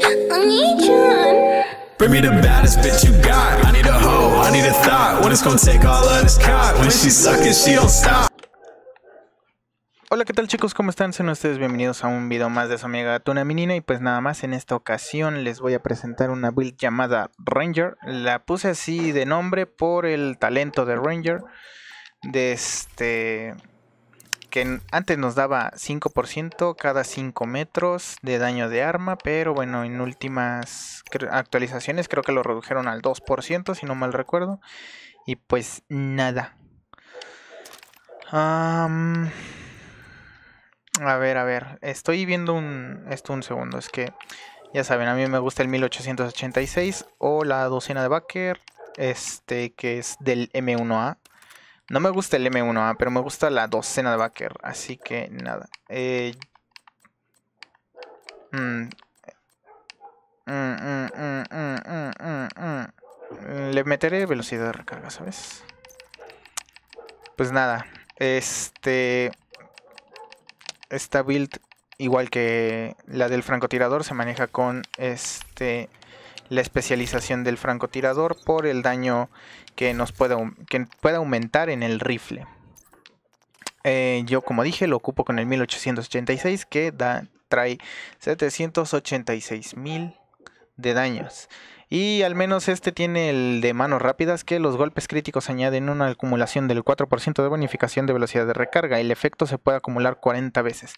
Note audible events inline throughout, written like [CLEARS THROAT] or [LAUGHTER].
Hola, ¿qué tal chicos? ¿Cómo están? Sean ustedes bienvenidos a un video más de su amiga Tuna Minina y pues nada más en esta ocasión les voy a presentar una build llamada Ranger. La puse así de nombre por el talento de Ranger de este que antes nos daba 5% cada 5 metros de daño de arma, pero bueno, en últimas actualizaciones creo que lo redujeron al 2%, si no mal recuerdo. Y pues nada. a ver, a ver, estoy viendo un, esto un segundo, es que ya saben, a mí me gusta el 1886 o la docena de Baker, este que es del M1A no me gusta el M1A, ah, pero me gusta la docena de backer. Así que nada. Eh, mm, mm, mm, Le meteré velocidad de recarga, ¿sabes? Pues nada. Este... Esta build, igual que la del francotirador, se maneja con este la especialización del francotirador por el daño que nos puede aumentar en el rifle. Eh, yo como dije lo ocupo con el 1886 que da, trae 786 mil de daños. Y al menos este tiene el de manos rápidas que los golpes críticos añaden una acumulación del 4% de bonificación de velocidad de recarga. El efecto se puede acumular 40 veces.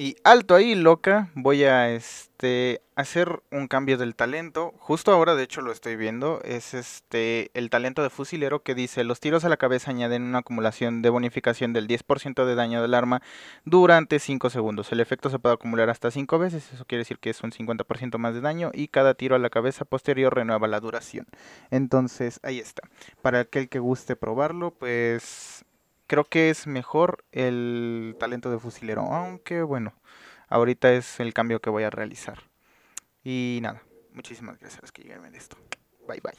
Y alto ahí, loca, voy a este hacer un cambio del talento. Justo ahora, de hecho, lo estoy viendo. Es este el talento de fusilero que dice, los tiros a la cabeza añaden una acumulación de bonificación del 10% de daño del arma durante 5 segundos. El efecto se puede acumular hasta 5 veces, eso quiere decir que es un 50% más de daño y cada tiro a la cabeza posterior renueva la duración. Entonces, ahí está. Para aquel que guste probarlo, pues creo que es mejor el talento de fusilero, aunque bueno, ahorita es el cambio que voy a realizar. Y nada, muchísimas gracias a los que llegaron esto. Bye bye.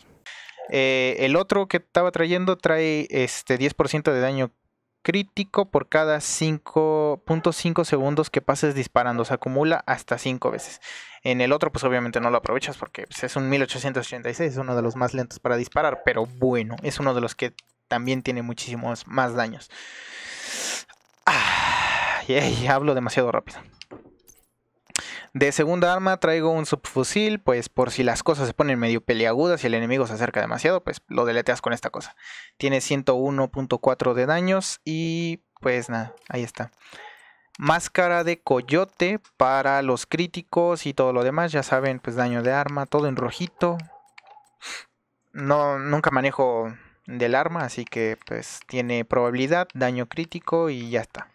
Eh, el otro que estaba trayendo trae este 10% de daño crítico por cada 5.5 segundos que pases disparando. Se acumula hasta 5 veces. En el otro, pues obviamente no lo aprovechas porque pues, es un 1886, es uno de los más lentos para disparar. Pero bueno, es uno de los que también tiene muchísimos más daños. hablo demasiado rápido. De segunda arma traigo un subfusil, pues por si las cosas se ponen medio peliagudas y el enemigo se acerca demasiado, pues lo deleteas con esta cosa. Tiene 101.4 de daños y pues nada, ahí está. Máscara de coyote para los críticos y todo lo demás, ya saben, pues daño de arma, todo en rojito. No, nunca manejo del arma, así que pues tiene probabilidad, daño crítico y ya está.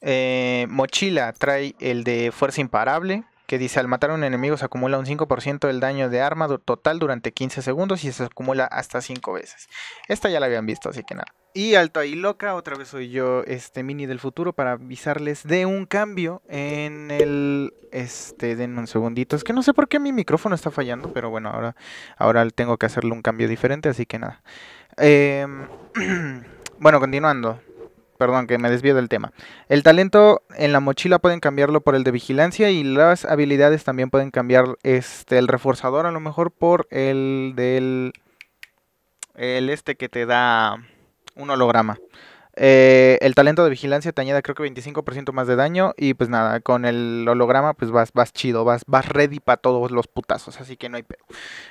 Eh, mochila trae el de fuerza imparable, que dice al matar a un enemigo se acumula un 5% del daño de arma total durante 15 segundos y se acumula hasta 5 veces. Esta ya la habían visto, así que nada. Y alto ahí loca, otra vez soy yo, este mini del futuro, para avisarles de un cambio en el... Este, denme un segundito, es que no sé por qué mi micrófono está fallando, pero bueno, ahora, ahora tengo que hacerle un cambio diferente, así que nada. Em, [CLEARS THROAT] bueno, continuando perdón, que me desvío del tema. El talento en la mochila pueden cambiarlo por el de vigilancia y las habilidades también pueden cambiar este el reforzador a lo mejor por el del el este que te da un holograma. Eh, el talento de vigilancia te añade creo que 25% más de daño. Y pues nada, con el holograma pues vas, vas chido, vas, vas ready para todos los putazos. Así que no hay pedo.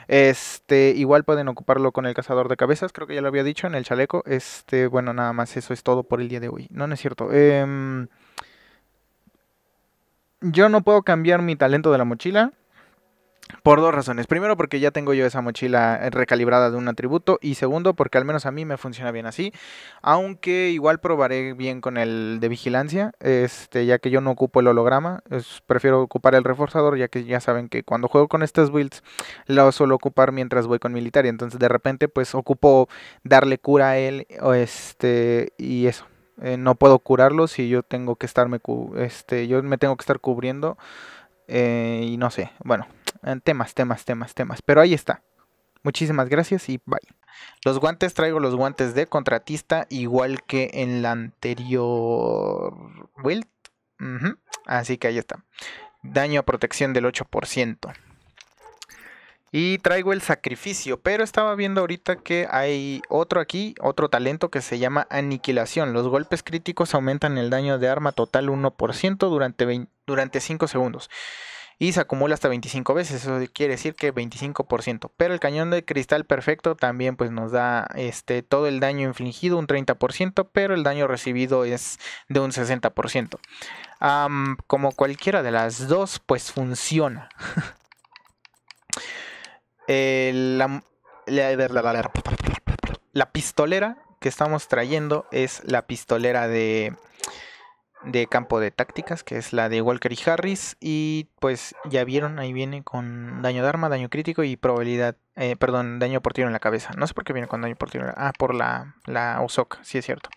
Este, igual pueden ocuparlo con el cazador de cabezas, creo que ya lo había dicho, en el chaleco. Este, bueno, nada más, eso es todo por el día de hoy. No, no es cierto. Em, yo no puedo cambiar mi talento de la mochila. Por dos razones. Primero, porque ya tengo yo esa mochila recalibrada de un atributo. Y segundo, porque al menos a mí me funciona bien así. Aunque igual probaré bien con el de vigilancia. Este, ya que yo no ocupo el holograma. prefiero ocupar el reforzador. Ya que ya saben que cuando juego con estas builds. Lo suelo ocupar mientras voy con militar. entonces de repente pues ocupo darle cura a él. este, y eso. Eh, no puedo curarlo si yo tengo que estarme. Este, yo me tengo que estar cubriendo. Eh, y no sé. Bueno, eh, temas, temas, temas, temas. Pero ahí está. Muchísimas gracias y bye. Los guantes, traigo los guantes de contratista, igual que en la anterior build. Así que ahí está. Daño a protección del 8%. Y traigo el sacrificio, pero estaba viendo ahorita que hay otro aquí, otro talento que se llama aniquilación. Los golpes críticos aumentan el daño de arma total 1% durante, durante 5 segundos y se acumula hasta 25 veces, eso quiere decir que 25%, pero el cañón de cristal perfecto también pues nos da este todo el daño infligido un 30%, pero el daño recibido es de un 60%. como cualquiera de las dos pues funciona. la pistolera que estamos trayendo es la pistolera de de campo de tácticas, que es la de Walker y Harris. Y pues ya vieron, ahí viene con daño de arma, daño crítico y probabilidad, eh, perdón, daño por tiro en la cabeza. No sé por qué viene con daño por tiro, ah, por la, la OSOC, sí es cierto.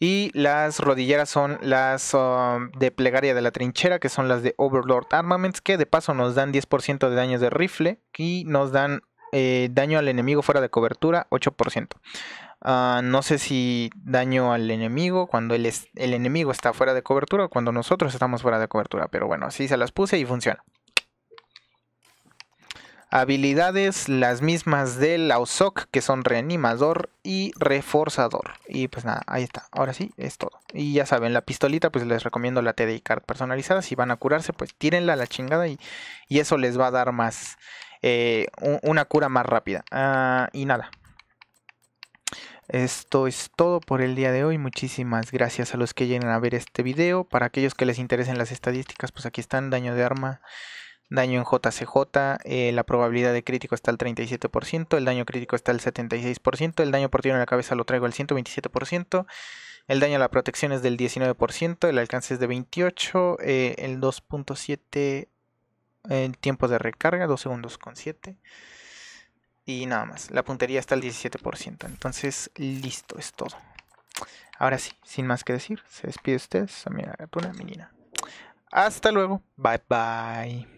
Y las rodilleras son las um, de plegaria de la trinchera, que son las de Overlord Armaments, que de paso nos dan 10% de daños de rifle y nos dan eh, daño al enemigo fuera de cobertura 8%. Ah, no sé si daño al enemigo cuando el, el enemigo está fuera de cobertura o cuando nosotros estamos fuera de cobertura. Pero bueno, así se las puse y funciona. Habilidades las mismas del Ausok, que son reanimador y reforzador. Y pues nada, ahí está. Ahora sí, es todo. Y ya saben, la pistolita, pues les recomiendo la TDI Card personalizada. Si van a curarse, pues tírenla a la chingada y, eso les va a dar más... Eh, una cura más rápida. Ah, y nada, esto es todo por el día de hoy. Muchísimas gracias a los que lleguen a ver este video. Para aquellos que les interesen las estadísticas, pues aquí están daño de arma, daño en JCJ, eh, la probabilidad de crítico está al 37%, el daño crítico está al 76%, el daño por tiro en la cabeza lo traigo al 127%. El daño a la protección es del 19%, el alcance es de 28, eh, el 2.7 en tiempo de recarga, 2 segundos con 7 y nada más. La puntería está al 17%. Entonces, listo, es todo. Ahora sí, sin más que decir, se despide usted, amiga, una menina. Hasta luego, bye bye.